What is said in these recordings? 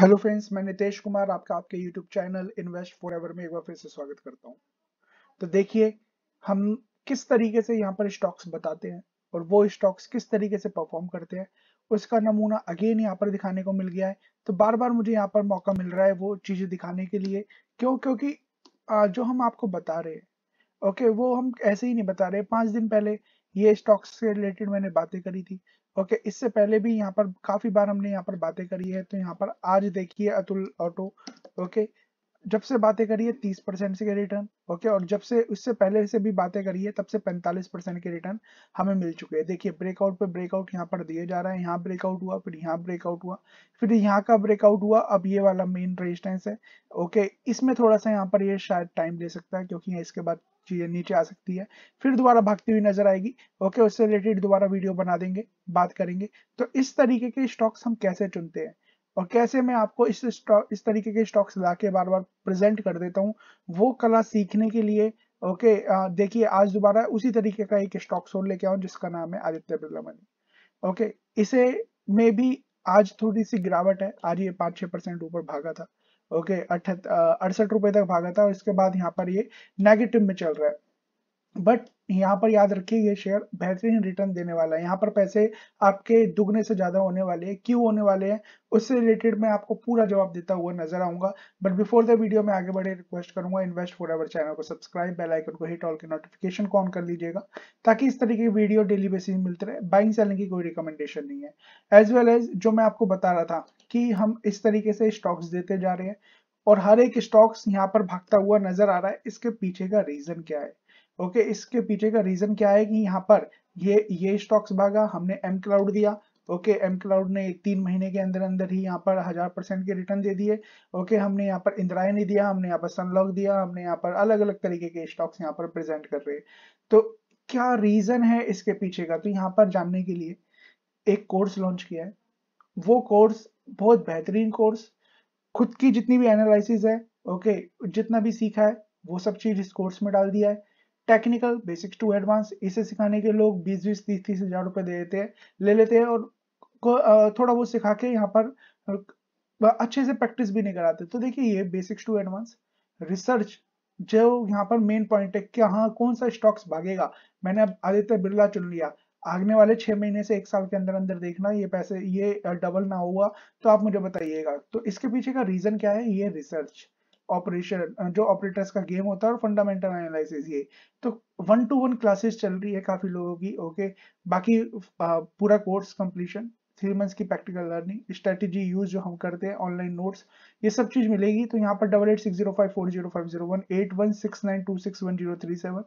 hello friends मैं नितेश कुमार आपका आपके यूट्यूब चैनल इन्वेस्ट फॉर में एक बार फिर से स्वागत करता हूं तो देखिए हम किस तरीके से यहां पर स्टॉक्स बताते हैं और वो स्टॉक्स किस तरीके से परफॉर्म करते हैं उसका नमूना अगेन यहां पर दिखाने को मिल गया है तो बार बार मुझे यहाँ पर मौका मिल रहा है वो चीज़ें दिखाने के लिए क्यों क्योंकि जो हम आपको बता रहे हैं ओके वो हम ऐसे ही नहीं बता रहे पांच दिन पहले ये स्टॉक्स से रिलेटेड मैंने बातें करी थी ओके okay, इससे पहले भी यहाँ पर काफी बार हमने यहाँ पर बातें करी है तो यहाँ पर आज देखिए अतुल ऑटो ओके जब से बातें करिए तीस परसेंट से रिटर्न ओके और जब से उससे पहले से भी बातें करिए तब से पैंतालीस परसेंट के रिटर्न हमें मिल चुके हैं देखिए ब्रेकआउट पे ब्रेकआउट यहाँ पर दिए जा रहा है यहाँ ब्रेकआउट हुआ फिर यहाँ ब्रेकआउट हुआ फिर यहाँ का ब्रेकआउट हुआ अब ये वाला मेन रेजिस्टेंस है ओके इसमें थोड़ा सा यहाँ पर ये शायद टाइम ले सकता है क्योंकि इसके बाद चीजें नीचे आ सकती है फिर दोबारा भागती हुई नजर आएगी ओके उससे रिलेटेड दोबारा वीडियो बना देंगे बात करेंगे तो इस तरीके के स्टॉक्स हम कैसे चुनते हैं और कैसे मैं आपको इस इस तरीके के स्टॉक्स ला के बार बार प्रेजेंट कर देता हूँ वो कला सीखने के लिए ओके देखिए आज दोबारा उसी तरीके का एक स्टॉक सोल लेके आऊँ जिसका नाम है आदित्य बिरला मनी ओके इसे में भी आज थोड़ी सी गिरावट है आज ये पाँच छः परसेंट ऊपर भागा था ओके अड़सठ रुपए तक भागा था और इसके बाद यहाँ पर ये नेगेटिव में चल रहा है बट यहाँ पर याद रखिए ये शेयर बेहतरीन रिटर्न देने वाला है यहाँ पर पैसे आपके दुगने से ज्यादा होने वाले हैं क्यों होने वाले हैं उससे रिलेटेड मैं आपको पूरा जवाब देता हुआ नजर आऊंगा बट बिफोर द वीडियो में आगे बढ़े रिक्वेस्ट करूंगा इन्वेस्ट फॉर एवर चैनल को सब्सक्राइब बेल आइकन को हिट ऑल के नोटिफिकेशन को ऑन कर लीजिएगा ताकि इस तरीके की वीडियो डेली बेसिस मिलते रहे बाइंग सेलिंग की कोई रिकमेंडेशन नहीं है एज वेल एज जो मैं आपको बता रहा था कि हम इस तरीके से स्टॉक्स देते जा रहे हैं और हर एक स्टॉक्स यहाँ पर भागता हुआ नजर आ रहा है इसके पीछे का रीजन क्या है ओके इसके पीछे का रीजन क्या है कि यहाँ पर ये ये स्टॉक्स भागा हमने एम क्लाउड दिया ओके एम क्लाउड ने तीन महीने के अंदर अंदर ही यहाँ पर हजार परसेंट के रिटर्न दे दिए ओके हमने यहाँ पर इंद्रायणी दिया हमने यहाँ पर सनलॉक दिया हमने यहाँ पर अलग अलग तरीके के स्टॉक्स यहाँ पर प्रेजेंट कर रहे तो क्या रीजन है इसके पीछे का तो यहाँ पर जानने के लिए एक कोर्स लॉन्च किया है वो कोर्स बहुत बेहतरीन कोर्स खुद की जितनी भी एनालिसिस है ओके जितना भी सीखा है वो सब चीज इस कोर्स में डाल दिया है टेक्निकल बेसिक्स टू एडवांस इसे सिखाने के लोग बीस बीस तीस तीस हजार रुपए दे देते हैं ले लेते हैं और थोड़ा बहुत सिखा के यहाँ पर अच्छे से प्रैक्टिस भी नहीं कराते तो देखिए ये बेसिक्स टू एडवांस रिसर्च जो यहाँ पर मेन पॉइंट है कि हाँ कौन सा स्टॉक्स भागेगा मैंने अब आदित्य बिरला चुन लिया आगने वाले छह महीने से एक साल के अंदर अंदर देखना ये पैसे ये डबल ना हुआ तो आप मुझे बताइएगा तो इसके पीछे का रीजन क्या है ये रिसर्च ऑपरेशन जो ऑपरेटर्स का गेम होता है और फंडामेंटल एनालिसिस ये तो वन टू वन क्लासेस चल रही है काफी लोगों की ओके बाकी पूरा कोर्स कंप्लीशन थ्री मंथ्स की प्रैक्टिकल लर्निंग स्ट्रेटेजी यूज जो हम करते हैं ऑनलाइन नोट्स ये सब चीज मिलेगी तो यहाँ पर double eight six zero five four zero five zero one eight one six nine two six one zero three seven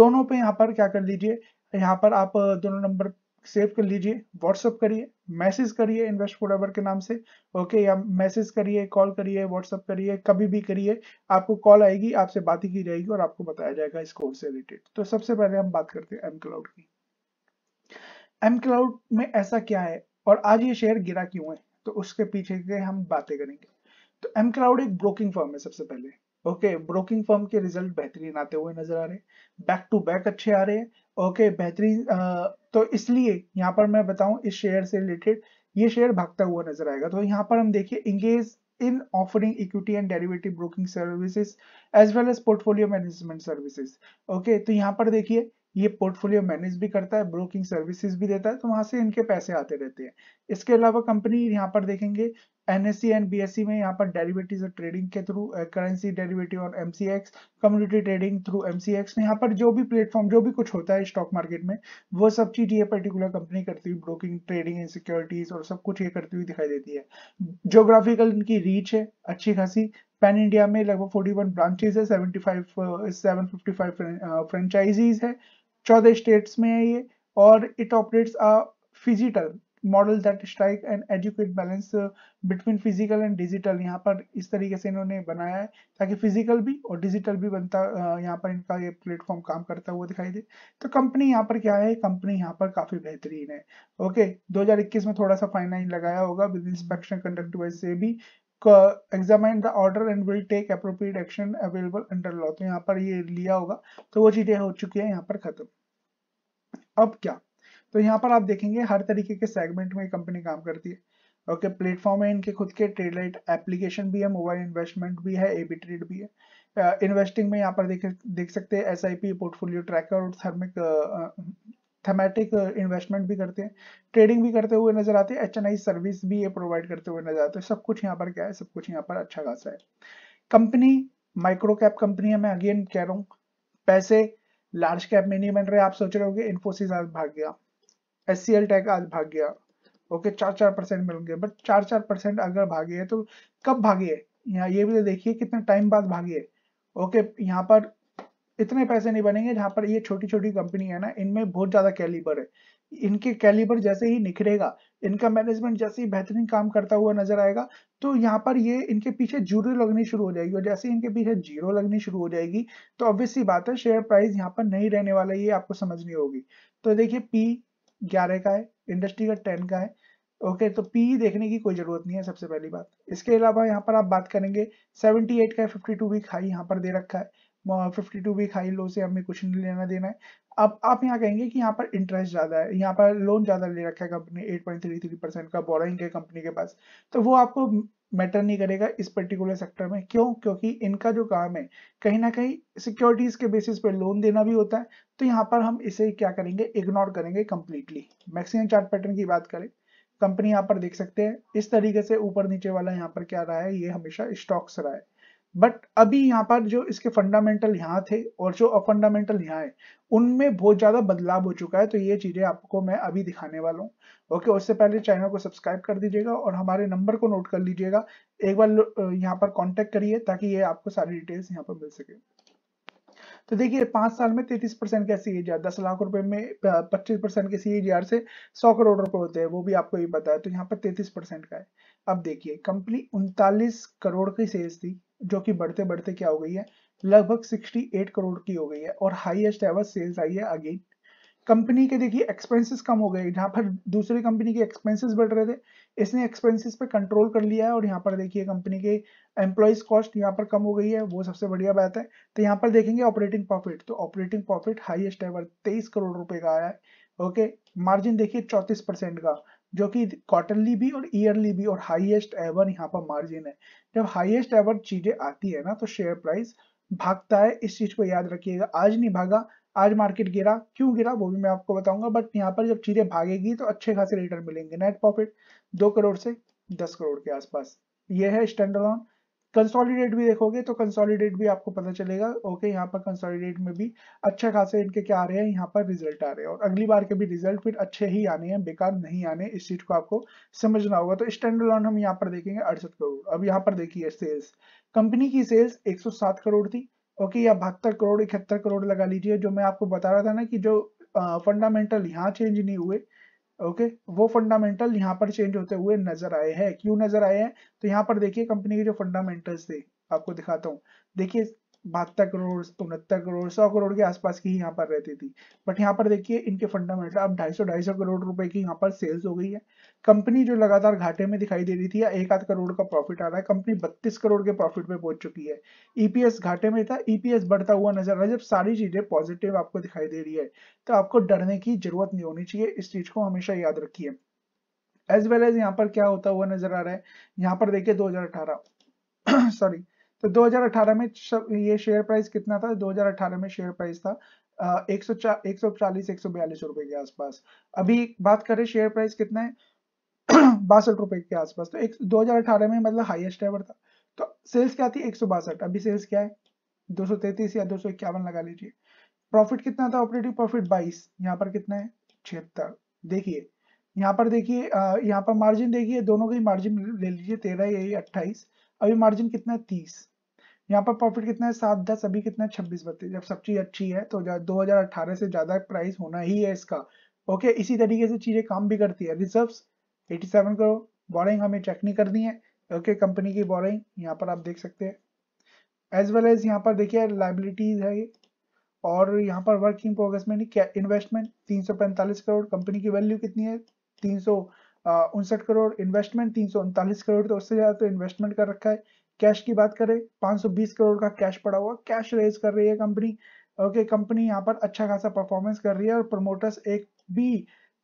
दोनों पे यहाँ पर क्या कर लीजिए यहाँ पर आप दोनों नंबर सेव कर लीजिए व्हाट्सअप करिए मैसेज करिए इन्वेस्ट फोरेवर के नाम से ओके या मैसेज करिए कॉल करिए व्हाट्सअप करिए कभी भी करिए आपको कॉल आएगी आपसे बात ही की जाएगी और आपको बताया जाएगा इस कोर्स से रिलेटेड तो सबसे पहले हम बात करते हैं एम क्लाउड की एम क्लाउड में ऐसा क्या है और आज ये शेयर गिरा क्यों है तो उसके पीछे के हम बातें करेंगे तो एम क्लाउड एक ब्रोकिंग फर्म है सबसे पहले ओके ब्रोकिंग फर्म के रिजल्ट बेहतरीन आते हुए नजर आ रहे हैं बैक टू बैक अच्छे आ रहे हैं ओके बेहतरीन तो इसलिए यहाँ पर मैं बताऊं इस शेयर से रिलेटेड ये शेयर भागता हुआ नजर आएगा तो यहाँ पर हम देखिए engage in offering equity and derivative broking services as well as portfolio management services okay तो यहाँ पर देखिए ये पोर्टफोलियो मैनेज भी करता है ब्रोकिंग सर्विसेज भी देता है तो वहां से इनके पैसे आते रहते हैं इसके अलावा कंपनी यहाँ पर देखेंगे एनएससी एंड बीएससी में यहाँ पर डेरिवेटिव और ट्रेडिंग के थ्रू करेंसी डेरिवेटिव और MCX commodity trading through MCX में यहाँ पर जो भी प्लेटफॉर्म जो भी कुछ होता है स्टॉक मार्केट में वो सब चीज ये पर्टिकुलर कंपनी करती हुई ब्रोकिंग ट्रेडिंग इन सिक्योरिटीज और सब कुछ ये करती हुई दिखाई देती है जोग्राफिकल इनकी रीच है अच्छी खासी पैन इंडिया में लगभग फोर्टी ब्रांचेज है 75 फाइव फ्रेंचाइजीज है चौदह स्टेट्स में है ये और it operates a phygital model that strike an adequate balance between physical and digital यहाँ पर इस तरीके से इन्होंने बनाया है ताकि फिजिकल भी और डिजिटल भी बनता uh, यहाँ पर इनका ये प्लेटफॉर्म काम करता हुआ दिखाई दे तो कंपनी यहाँ पर क्या है कंपनी यहाँ पर काफी बेहतरीन है ओके 2021 में थोड़ा सा फाइन लाइन लगाया होगा विद इंस्पेक्शन कंडक्ट से भी examine the order and will take appropriate action available under law तो यहाँ पर ये लिया होगा तो वो चीजें हो चुकी है यहाँ पर खत्म अब क्या तो यहाँ पर आप देखेंगे हर तरीके के सेगमेंट में कंपनी काम करती है ओके okay, प्लेटफॉर्म है इनके खुद के ट्रेडलाइट एप्लीकेशन भी है मोबाइल इन्वेस्टमेंट भी है एबी ट्रेड भी है इन्वेस्टिंग uh, में यहाँ पर देख देख सकते हैं S I P portfolio tracker और थर्मिक थेमेटिक इन्वेस्टमेंट uh, भी करते हैं ट्रेडिंग भी करते हुए नजर आते हैं एच सर्विस भी ये प्रोवाइड करते हुए नजर आते हैं सब कुछ यहाँ पर क्या है सब कुछ यहाँ पर अच्छा खासा है कंपनी माइक्रो कैप कंपनी है मैं अगेन कह रहा हूँ पैसे लार्ज कैप में नहीं बन रहे आप सोच रहे होंगे इन्फोसिस आज भाग गया एस सी टेक आज भाग गया ओके चार चार परसेंट मिल गए बट चार चार परसेंट अगर भागे तो कब भागे यहाँ ये भी तो देखिए कितने टाइम बाद भागे ओके यहाँ पर इतने पैसे नहीं बनेंगे जहां पर ये छोटी छोटी कंपनी है ना इनमें बहुत ज्यादा कैलिबर है इनके कैलिबर जैसे ही निखरेगा इनका मैनेजमेंट जैसे ही बेहतरीन काम करता हुआ नजर आएगा तो यहाँ पर ये इनके पीछे जीरो लगनी शुरू हो जाएगी और जैसे ही इनके पीछे जीरो लगनी शुरू हो जाएगी तो ऑब्वियस सी बात है शेयर प्राइस यहाँ पर नहीं रहने वाला ये आपको समझनी होगी तो देखिए पी ग्यारह का है इंडस्ट्री का टेन का है ओके तो पी देखने की कोई जरूरत नहीं है सबसे पहली बात इसके अलावा यहाँ पर आप बात करेंगे एट का फिफ्टी टू वीक हाई यहाँ पर दे रखा है fifty two week high low से हमें कुछ नहीं लेना देना है अब आप यहाँ कहेंगे कि यहाँ पर इंटरेस्ट ज्यादा है यहाँ पर लोन ज्यादा ले रखा है कंपनी थ्री परसेंट का बोरोइंग है कंपनी के पास तो वो आपको मैटर नहीं करेगा इस पर्टिकुलर सेक्टर में क्यों क्योंकि इनका जो काम है कहीं ना कहीं सिक्योरिटीज के बेसिस पर लोन देना भी होता है तो यहाँ पर हम इसे क्या करेंगे इग्नोर करेंगे कंप्लीटली मैक्सिमम चार्ट पैटर्न की बात करें कंपनी यहाँ पर देख सकते हैं इस तरीके से ऊपर नीचे वाला यहाँ पर क्या रहा है ये हमेशा स्टॉक्स रहा है बट अभी यहाँ पर जो इसके फंडामेंटल यहाँ थे और जो अफंडामेंटल यहाँ है उनमें बहुत ज़्यादा बदलाव हो चुका है तो ये चीज़ें आपको मैं अभी दिखाने वाला हूँ ओके उससे पहले चैनल को सब्सक्राइब कर दीजिएगा और हमारे नंबर को नोट कर लीजिएगा एक बार यहाँ पर कॉन्टेक्ट करिए ताकि ये आपको सारी डिटेल्स यहाँ पर मिल सके तो देखिए पांच साल में तैतीस परसेंट का सी दस लाख रुपए में पच्चीस परसेंट के सी से सौ करोड़ रुपए होते हैं वो भी आपको ये बताया तो यहाँ पर तैतीस परसेंट का है अब देखिए कंपनी उनतालीस करोड़ की सेल्स थी जो कि बढ़ते बढ़ते क्या हो गई है लगभग 68 करोड़ की हो गई है और हाईएस्ट एवर सेल्स आई है अगेन कंपनी के देखिए एक्सपेंसेस कम हो गए जहां पर दूसरी कंपनी के एक्सपेंसेस बढ़ रहे थे इसने एक्सपेंसेस पे कंट्रोल कर लिया है और यहाँ पर देखिए कंपनी के एम्प्लॉयज कॉस्ट यहाँ पर कम हो गई है वो सबसे बढ़िया बात है तो यहाँ पर देखेंगे ऑपरेटिंग प्रॉफिट तो ऑपरेटिंग प्रॉफिट हाईएस्ट एवर तेईस करोड़ रुपए का आया है ओके मार्जिन देखिए चौतीस का जो कि क्वार्टरली भी और ईयरली भी और हाईएस्ट एवर यहाँ पर मार्जिन है जब हाईएस्ट एवर चीजें आती है ना तो शेयर प्राइस भागता है इस चीज को याद रखिएगा आज नहीं भागा आज मार्केट गिरा क्यों गिरा वो भी मैं आपको बताऊंगा बट यहाँ पर जब चीजें भागेगी तो अच्छे खासे रिटर्न मिलेंगे नेट प्रॉफिट दो करोड़ से दस करोड़ के आसपास ये है ऑन कंसोलिडेट भी देखोगे तो कंसोलिडेट भी आपको पता चलेगा ओके यहाँ पर कंसोलिडेट में भी अच्छा खासे इनके क्या आ रहे हैं यहाँ पर रिजल्ट आ रहे हैं और अगली बार के भी रिजल्ट फिर अच्छे ही आने हैं बेकार नहीं आने इस चीज को आपको समझना होगा तो स्टैंड लॉन हम यहाँ पर देखेंगे अड़सठ करोड़ अब यहाँ पर देखिए सेल्स कंपनी की सेल्स एक करोड़ थी ओके या बहत्तर करोड़ इकहत्तर करोड़ लगा लीजिए जो मैं आपको बता रहा था ना कि जो फंडामेंटल यहाँ चेंज नहीं हुए ओके वो फंडामेंटल यहाँ पर चेंज होते हुए नजर आए हैं क्यों नजर आए हैं तो यहाँ पर देखिए कंपनी के जो फंडामेंटल्स थे आपको दिखाता हूँ देखिए बहत्तर करोड़ उनहत्तर करोड़ सौ करोड़ के आसपास की यहाँ पर रहती थी बट यहाँ पर देखिए इनके फंडामेंटल अब ढाई सौ ढाई सौ करोड़ रुपए की यहाँ पर सेल्स हो गई है कंपनी जो लगातार घाटे में दिखाई दे रही थी या एक आध करोड़ का प्रॉफिट आ रहा है कंपनी बत्तीस करोड़ के प्रॉफिट में पहुंच चुकी है ईपीएस e घाटे में था ईपीएस e बढ़ता हुआ नजर आ रहा है जब सारी चीजें पॉजिटिव आपको दिखाई दे रही है तो आपको डरने की जरूरत नहीं होनी चाहिए इस चीज को हमेशा याद रखिए एज वेल एज यहाँ पर क्या होता हुआ नजर आ रहा है यहाँ पर देखिए दो सॉरी तो 2018 में ये शेयर प्राइस कितना था 2018 में शेयर प्राइस था एक सौ चालीस एक सौ बयालीस रुपए के आसपास अभी बात करें शेयर प्राइस कितना है बासठ रुपए के आसपास तो एक अठारह में मतलब हाईएस्ट एवर था तो सेल्स क्या थी एक सौ बासठ अभी सेल्स क्या है दो सौ तैतीस या दो सौ इक्यावन लगा लीजिए प्रॉफिट कितना था ऑपरेटिव प्रॉफिट बाईस यहाँ पर कितना है छिहत्तर देखिए यहाँ पर देखिए यहाँ पर मार्जिन देखिए दोनों का ही मार्जिन ले लीजिए तेरह यही अट्ठाईस अभी मार्जिन कितना है तीस यहाँ पर प्रॉफिट कितना है सात दस अभी कितना है छब्बीस बत्तीस जब सब चीज अच्छी है तो दो 2018 से ज्यादा प्राइस होना ही है इसका ओके इसी तरीके से चीजें काम भी करती है रिजर्व्स 87 करोड़ बोरिंग हमें चेक नहीं करनी है ओके कंपनी की बोरिंग यहाँ पर आप देख सकते हैं एज वेल एज यहाँ पर देखिए लाइबिलिटीज है ये और यहाँ पर वर्किंग प्रोग्रेस में नहीं क्या इन्वेस्टमेंट तीन करोड़ कंपनी की वैल्यू कितनी है तीन उनसठ करोड़ इन्वेस्टमेंट तीन सौ उनतालीस करोड़ तो उससे ज़्यादा तो इन्वेस्टमेंट कर रखा है कैश की बात करें 520 करोड़ का कैश पड़ा हुआ कैश रेज कर रही है कंपनी ओके कंपनी यहाँ पर अच्छा खासा परफॉर्मेंस कर रही है और प्रमोटर्स एक भी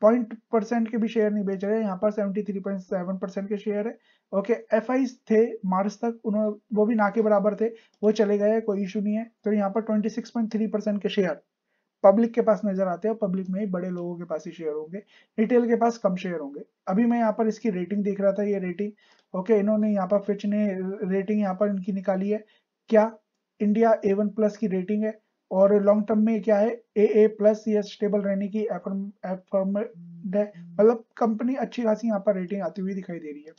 पॉइंट परसेंट के भी शेयर नहीं बेच रहे हैं यहाँ पर 73.7 परसेंट के शेयर है ओके एफ थे मार्च तक उन्होंने वो भी ना के बराबर थे वो चले गए कोई इशू नहीं है तो यहाँ पर थ्री परसेंट के शेयर पब्लिक के पास नजर आते हैं पब्लिक में ही बड़े लोगों के पास ही शेयर होंगे रिटेल के पास कम शेयर होंगे अभी मैं यहाँ पर इसकी रेटिंग देख रहा था ये रेटिंग ओके इन्होंने यहाँ पर फिच ने रेटिंग यहाँ पर इनकी निकाली है क्या इंडिया ए वन प्लस की रेटिंग है और लॉन्ग टर्म में क्या है ए ए प्लस ये स्टेबल रहने की मतलब कंपनी अच्छी खासी यहाँ पर रेटिंग आती हुई दिखाई दे रही है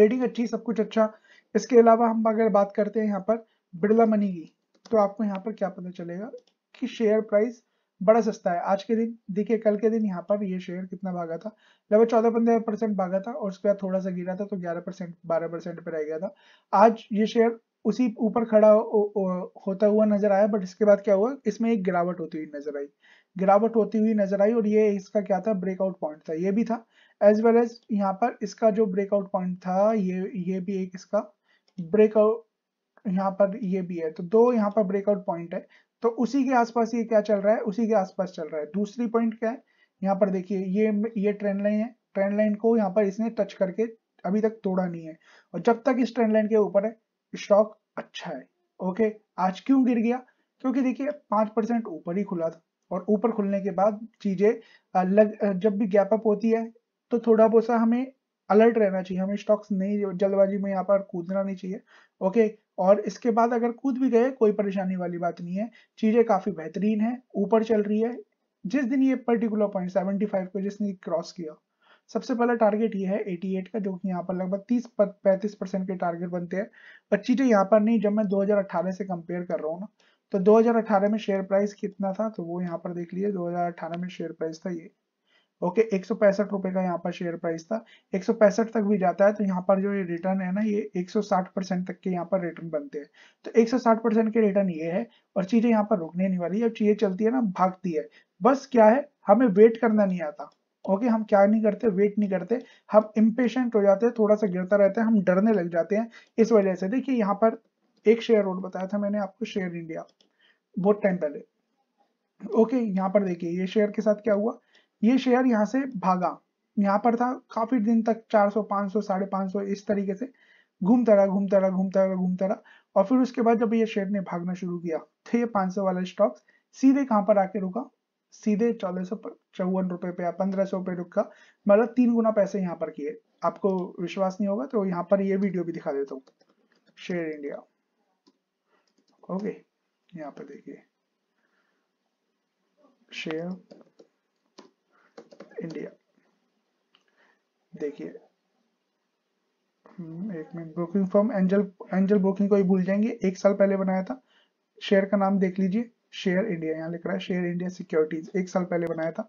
रेटिंग अच्छी सब कुछ अच्छा इसके अलावा हम अगर बात करते हैं यहाँ पर बिरला मनी की तो आपको यहाँ पर क्या पता चलेगा की शेयर प्राइस बड़ा सस्ता है आज के दिन देखिए कल के दिन यहाँ पर ये शेयर कितना भागा था लगभग चौदह पंद्रह परसेंट भागा था और उसके बाद थोड़ा सा गिरा था तो ग्यारह परसेंट बारह परसेंट पर रह गया था आज ये शेयर उसी ऊपर खड़ा हो, हो, होता हुआ नजर आया बट इसके बाद क्या हुआ इसमें एक गिरावट होती हुई नजर आई गिरावट होती हुई नजर आई और ये इसका क्या था ब्रेकआउट पॉइंट था ये भी था एज वेल एज यहाँ पर इसका जो ब्रेकआउट पॉइंट था ये ये भी एक इसका ब्रेकआउट यहाँ पर ये भी है तो दो यहाँ पर ब्रेकआउट पॉइंट है तो उसी के आसपास ये क्या चल रहा है उसी के आसपास चल रहा है दूसरी पॉइंट क्या है यहाँ पर देखिए ये ये ट्रेंड लाइन है ट्रेंड लाइन को यहाँ पर इसने टच करके अभी तक तोड़ा नहीं है और जब तक इस ट्रेंड लाइन के ऊपर है स्टॉक अच्छा है ओके आज क्यों गिर गया क्योंकि देखिए पांच परसेंट ऊपर ही खुला था और ऊपर खुलने के बाद चीजें लग जब भी गैप अप होती है तो थोड़ा बहुत हमें अलर्ट रहना चाहिए हमें स्टॉक्स नहीं जल्दबाजी में यहाँ पर कूदना नहीं चाहिए ओके और इसके बाद अगर कूद भी गए कोई परेशानी वाली बात नहीं है चीजें काफी बेहतरीन है ऊपर चल रही है जिस दिन ये पर्टिकुलर पॉइंट सेवेंटी फाइव को जिसने क्रॉस किया सबसे पहला टारगेट ये है 88 का जो कि यहाँ पर लगभग 30 35 पैंतीस परसेंट के टारगेट बनते हैं पर चीजें यहाँ पर नहीं जब मैं 2018 से कंपेयर कर रहा हूँ ना तो 2018 में शेयर प्राइस कितना था तो वो यहाँ पर देख लीजिए 2018 में शेयर प्राइस था ये ओके एक सौ रुपए का यहाँ पर शेयर प्राइस था एक सौ पैंसठ तक भी जाता है तो यहाँ पर जो ये रिटर्न है ना ये एक सौ साठ परसेंट तक के यहाँ पर रिटर्न बनते हैं तो एक सौ साठ परसेंट के रिटर्न ये है और चीजें यहाँ पर रुकने नहीं वाली अब चीजें चलती है ना भागती है बस क्या है हमें वेट करना नहीं आता ओके okay, हम क्या नहीं करते वेट नहीं करते हम इम्पेशेंट हो जाते हैं थोड़ा सा गिरता रहता है हम डरने लग जाते हैं इस वजह से देखिए यहाँ पर एक शेयर रोड बताया था मैंने आपको शेयर इंडिया बहुत टाइम पहले ओके okay, यहाँ पर देखिए ये शेयर के साथ क्या हुआ ये शेयर यहाँ से भागा यहाँ पर था काफी दिन तक 400 500 साढ़े पाँच इस तरीके से घूमता रहा घूमता रहा घूमता रहा घूमता रहा और फिर उसके बाद जब ये शेयर ने भागना शुरू किया थे तो ये 500 वाला स्टॉक सीधे कहाँ पर आके रुका सीधे चौदह सौ चौवन रुपए पे या पंद्रह सौ रुपये रुका मतलब तीन गुना पैसे यहाँ पर किए आपको विश्वास नहीं होगा तो यहाँ पर ये वीडियो भी दिखा देता हूँ शेयर इंडिया ओके यहाँ पर देखिए शेयर इंडिया देखिए हम्म, एक minute broking firm Angel Angel broking को ही भूल जाएंगे एक साल पहले बनाया था शेयर का नाम देख लीजिए शेयर इंडिया यहाँ लिख रहा है शेयर इंडिया सिक्योरिटीज एक साल पहले बनाया था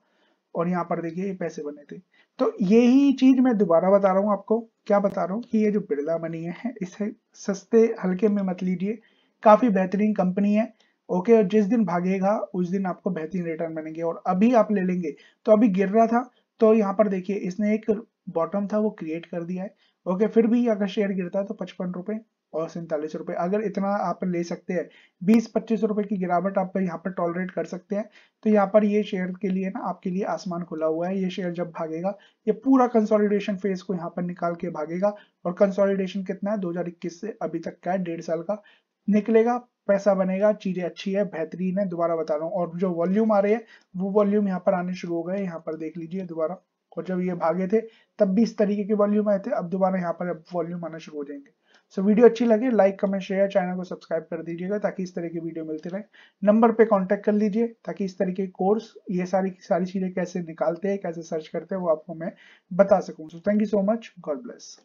और यहाँ पर देखिए ये पैसे बने थे तो यही चीज मैं दोबारा बता रहा हूँ आपको क्या बता रहा हूँ कि ये जो बिरला मनी है इसे सस्ते हल्के में मत लीजिए काफी बेहतरीन कंपनी है ओके और जिस दिन भागेगा उस दिन आपको बेहतरीन रिटर्न बनेंगे और अभी आप ले लेंगे तो अभी गिर रहा था तो यहाँ पर देखिए इसने एक बॉटम था वो क्रिएट कर दिया है ओके फिर भी अगर शेयर गिरता है तो पचपन रुपए और सैंतालीस रुपए अगर इतना आप ले सकते हैं बीस पच्चीस रुपए की गिरावट आप यहाँ पर टॉलरेट कर सकते हैं तो यहाँ पर ये शेयर के लिए ना आपके लिए आसमान खुला हुआ है ये शेयर जब भागेगा ये पूरा कंसोलिडेशन फेज को यहाँ पर निकाल के भागेगा और कंसोलिडेशन कितना है दो से अभी तक का है डेढ़ साल का निकलेगा पैसा बनेगा चीजें अच्छी है बेहतरीन है दोबारा बता रहा हूँ और जो वॉल्यूम आ रहे हैं वो वॉल्यूम यहाँ पर आने शुरू हो गए यहाँ पर देख लीजिए दोबारा और जब ये भागे थे तब भी इस तरीके के वॉल्यूम आए थे अब दोबारा यहाँ पर वॉल्यूम आना शुरू हो जाएंगे सो वीडियो अच्छी लगे लाइक कमेंट शेयर चैनल को सब्सक्राइब कर दीजिएगा ताकि इस तरह की वीडियो मिलते रहे नंबर पे कांटेक्ट कर लीजिए ताकि इस तरह के कोर्स ये सारी सारी चीजें कैसे निकालते हैं कैसे सर्च करते हैं वो आपको मैं बता सकूँ so thank you so much God bless